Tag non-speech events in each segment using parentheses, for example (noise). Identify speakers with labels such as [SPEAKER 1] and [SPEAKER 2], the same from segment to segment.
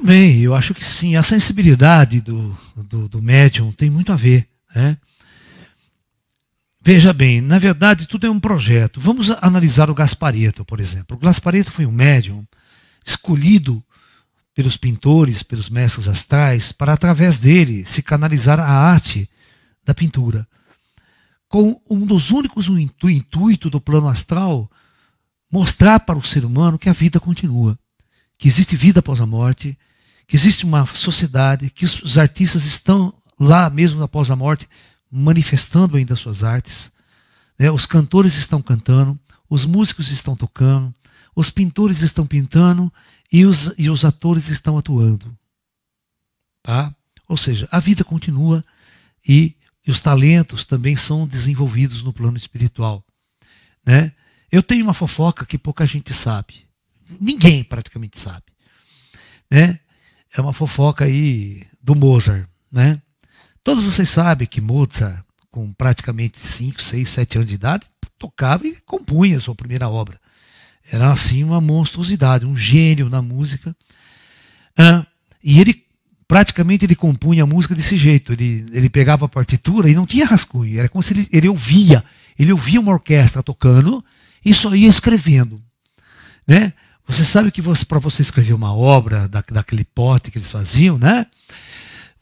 [SPEAKER 1] Também, eu acho que sim. A sensibilidade do, do, do médium tem muito a ver. Né? Veja bem, na verdade tudo é um projeto. Vamos analisar o Gaspareto, por exemplo. O Gaspareto foi um médium escolhido pelos pintores, pelos mestres astrais, para através dele se canalizar a arte da pintura. Com um dos únicos intuito do plano astral mostrar para o ser humano que a vida continua, que existe vida após a morte que existe uma sociedade, que os artistas estão lá mesmo após a morte, manifestando ainda suas artes. Né? Os cantores estão cantando, os músicos estão tocando, os pintores estão pintando e os, e os atores estão atuando. Tá? Ou seja, a vida continua e, e os talentos também são desenvolvidos no plano espiritual. Né? Eu tenho uma fofoca que pouca gente sabe. Ninguém praticamente sabe. Né? é uma fofoca aí do Mozart, né? Todos vocês sabem que Mozart, com praticamente 5, 6, 7 anos de idade, tocava e compunha a sua primeira obra. Era assim uma monstruosidade, um gênio na música. Ah, e ele praticamente ele compunha a música desse jeito. Ele, ele pegava a partitura e não tinha rascunho. Era como se ele, ele ouvia. Ele ouvia uma orquestra tocando e só ia escrevendo. Né? Você sabe que você, para você escrever uma obra da, daquele pote que eles faziam, né?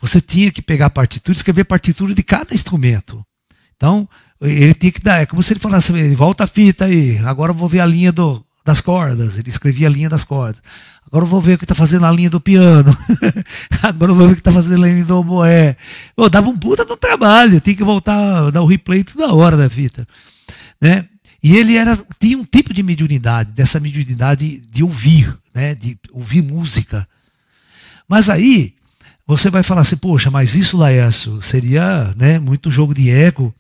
[SPEAKER 1] Você tinha que pegar a partitura e escrever a partitura de cada instrumento. Então, ele tinha que dar. É como se ele falasse, ele volta a fita aí, agora eu vou ver a linha do, das cordas. Ele escrevia a linha das cordas. Agora eu vou ver o que está fazendo a linha do piano. (laughs) agora eu vou ver o que está fazendo a linha do oboé. Pô, dava um puta do trabalho, tinha que voltar, dar o replay toda hora da fita. Né? E ele era, tinha um tipo de mediunidade, dessa mediunidade de ouvir, né? de ouvir música. Mas aí você vai falar assim, poxa, mas isso, Laércio, seria né, muito jogo de ego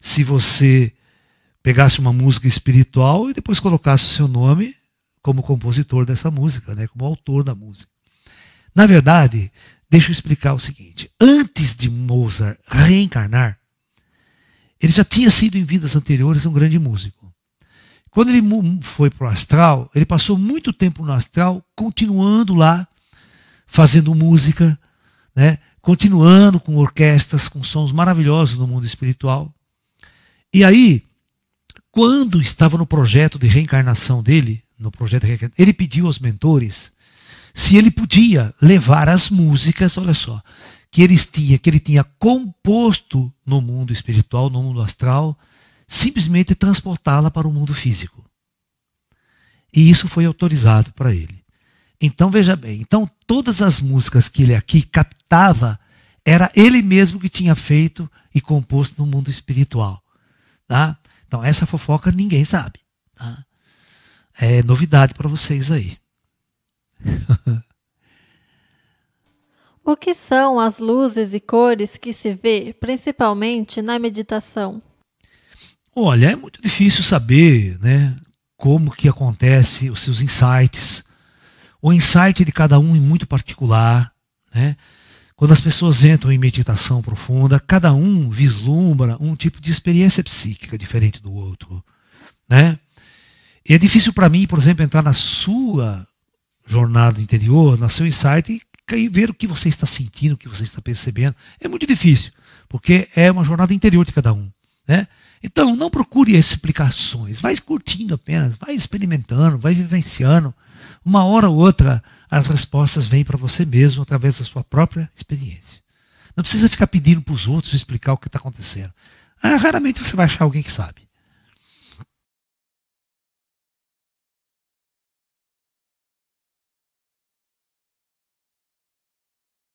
[SPEAKER 1] se você pegasse uma música espiritual e depois colocasse o seu nome como compositor dessa música, né, como autor da música. Na verdade, deixa eu explicar o seguinte: antes de Mozart reencarnar, ele já tinha sido em vidas anteriores um grande músico. Quando ele foi para o astral, ele passou muito tempo no astral, continuando lá, fazendo música, né? continuando com orquestras, com sons maravilhosos no mundo espiritual. E aí, quando estava no projeto de reencarnação dele, no projeto de reencarnação, ele pediu aos mentores se ele podia levar as músicas, olha só, que eles tinha, que ele tinha composto no mundo espiritual, no mundo astral, simplesmente transportá-la para o mundo físico. E isso foi autorizado para ele. Então veja bem, então todas as músicas que ele aqui captava era ele mesmo que tinha feito e composto no mundo espiritual, tá? Então essa fofoca ninguém sabe. Tá? É novidade para vocês aí. (laughs) O que são as luzes e cores que se vê, principalmente na meditação? Olha, é muito difícil saber, né, como que acontece os seus insights. O insight de cada um é muito particular, né? Quando as pessoas entram em meditação profunda, cada um vislumbra um tipo de experiência psíquica diferente do outro, né? E é difícil para mim, por exemplo, entrar na sua jornada interior, no seu insight ver o que você está sentindo, o que você está percebendo. É muito difícil, porque é uma jornada interior de cada um. Né? Então, não procure explicações, vai curtindo apenas, vai experimentando, vai vivenciando. Uma hora ou outra, as respostas vêm para você mesmo através da sua própria experiência. Não precisa ficar pedindo para os outros explicar o que está acontecendo. Ah, raramente você vai achar alguém que sabe.